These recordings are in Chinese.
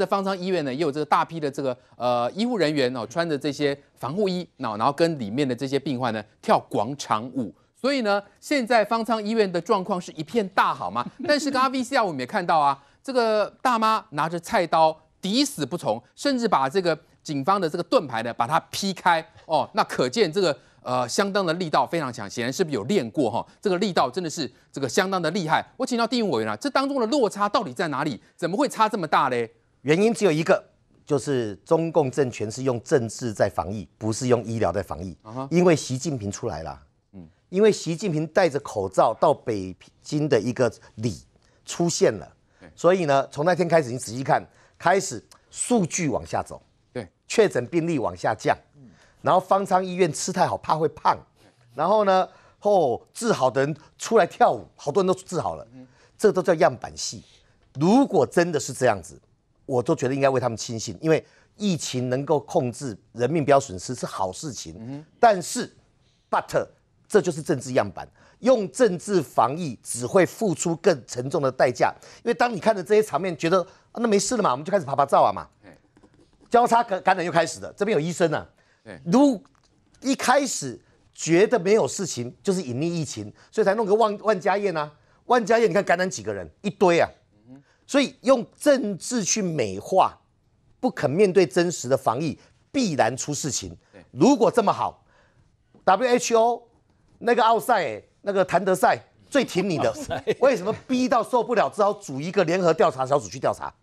在方舱医院呢，也有这个大批的这个呃医护人员哦，穿着这些防护衣，然然后跟里面的这些病患呢跳广场舞。所以呢，现在方舱医院的状况是一片大好嘛。但是刚刚 VCR 我们也看到啊，这个大妈拿着菜刀抵死不从，甚至把这个警方的这个盾牌呢把它劈开哦。那可见这个呃相当的力道非常强，显然是不是有练过哈？这个力道真的是这个相当的厉害。我请教第五委员啊，这当中的落差到底在哪里？怎么会差这么大嘞？原因只有一个，就是中共政权是用政治在防疫，不是用医疗在防疫。因为习近平出来了，嗯，因为习近平戴着口罩到北京的一个里出现了，所以呢，从那天开始，你仔细看，开始数据往下走，对，确诊病例往下降，然后方舱医院吃太好怕会胖，然后呢，后治好的人出来跳舞，好多人都治好了，这都叫样板戏。如果真的是这样子。我都觉得应该为他们庆幸，因为疫情能够控制人命不要损失是好事情。但是，but 这就是政治样板，用政治防疫只会付出更沉重的代价。因为当你看着这些场面，觉得那没事了嘛，我们就开始拍拍照啊嘛，交叉感感染又开始了。这边有医生呢，如一开始觉得没有事情，就是隐匿疫情，所以才弄个万万家宴啊。万家宴，你看感染几个人，一堆啊。所以用政治去美化，不肯面对真实的防疫，必然出事情。如果这么好，W H O 那个奥赛，那个谭德赛最挺你的。为什么逼到受不了，只好组一个联合调查小组去调查？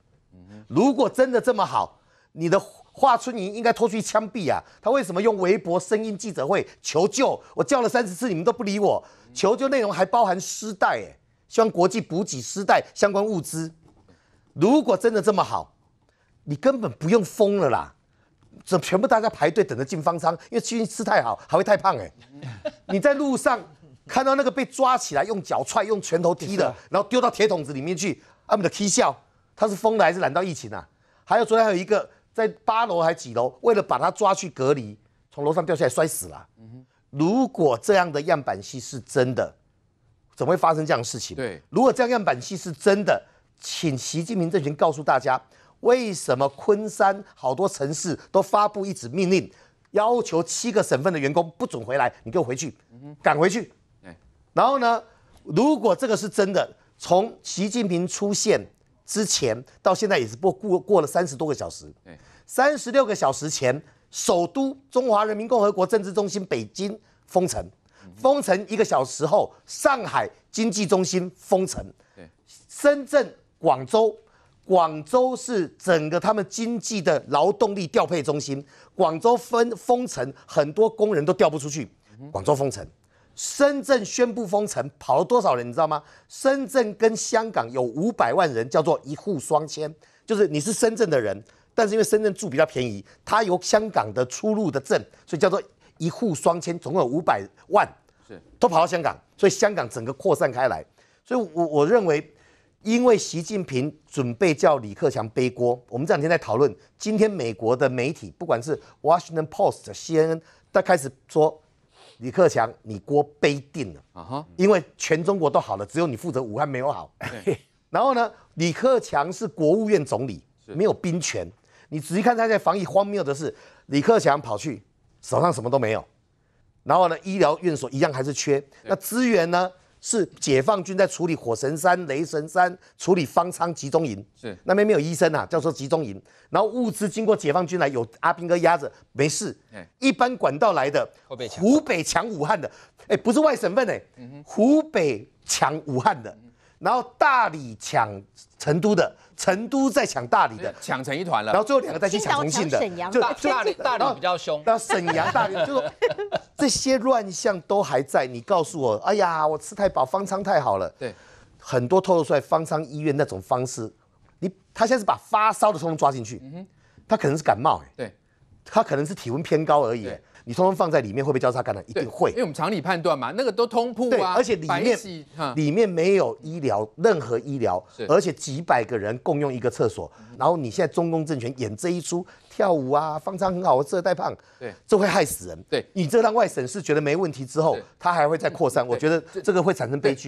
如果真的这么好，你的华春莹应该拖出去枪毙啊！他为什么用微博、声音记者会求救？我叫了三十次，你们都不理我。求救内容还包含失带，希望国际补给失带相关物资。如果真的这么好，你根本不用疯了啦！怎全部大家排队等着进方舱？因为吃太好还会太胖哎！你在路上看到那个被抓起来用脚踹、用拳头踢的，然后丢到铁桶子里面去，他们的啼笑，他是疯的还是染到疫情啊？还有昨天还有一个在八楼还几楼，为了把他抓去隔离，从楼上掉下来摔死了。如果这样的样板戏是真的，怎么会发生这样的事情？对，如果这样样板戏是真的。请习近平政权告诉大家，为什么昆山好多城市都发布一纸命令，要求七个省份的员工不准回来，你给我回去，赶回去。然后呢，如果这个是真的，从习近平出现之前到现在也是过过过了三十多个小时，三十六个小时前，首都中华人民共和国政治中心北京封城，封城一个小时后，上海经济中心封城，深圳。广州，广州是整个他们经济的劳动力调配中心。广州封封城，很多工人都调不出去。广州封城，深圳宣布封城，跑了多少人？你知道吗？深圳跟香港有五百万人，叫做一户双迁，就是你是深圳的人，但是因为深圳住比较便宜，他有香港的出入的证，所以叫做一户双迁，总共有五百万是都跑到香港，所以香港整个扩散开来。所以，我我认为。因为习近平准备叫李克强背锅，我们这两天在讨论。今天美国的媒体，不管是 Washington Post、CNN，都开始说李克强，你锅背定了啊！哈，因为全中国都好了，只有你负责武汉没有好。然后呢，李克强是国务院总理，没有兵权。你仔细看他在防疫，荒谬的是，李克强跑去，手上什么都没有。然后呢，医疗院所一样还是缺，那资源呢？是解放军在处理火神山、雷神山，处理方舱集中营。是那边没有医生啊，叫做集中营。然后物资经过解放军来，有阿兵哥压着，没事。嗯，一般管道来的。湖北抢武汉的，哎，不是外省份哎，湖北抢武汉的。然后大理抢成都的，成都在抢大理的，抢成一团了。然后最后两个再去抢重庆的，就大，大理比较凶。然沈阳大理就说 这些乱象都还在。你告诉我，哎呀，我吃太饱，方舱太好了。对，很多透露出来方舱医院那种方式，你他现在是把发烧的通通抓进去，嗯他可能是感冒，哎，对，他可能是体温偏高而已。你通通放在里面，会不会交叉感染？一定会，因为我们常理判断嘛，那个都通铺啊，对，而且里面里面没有医疗，任何医疗，而且几百个人共用一个厕所，然后你现在中共政权演这一出跳舞啊，方舱很好，我这得胖，对，这会害死人。对你，这让外省市觉得没问题之后，他还会再扩散，我觉得这个会产生悲剧。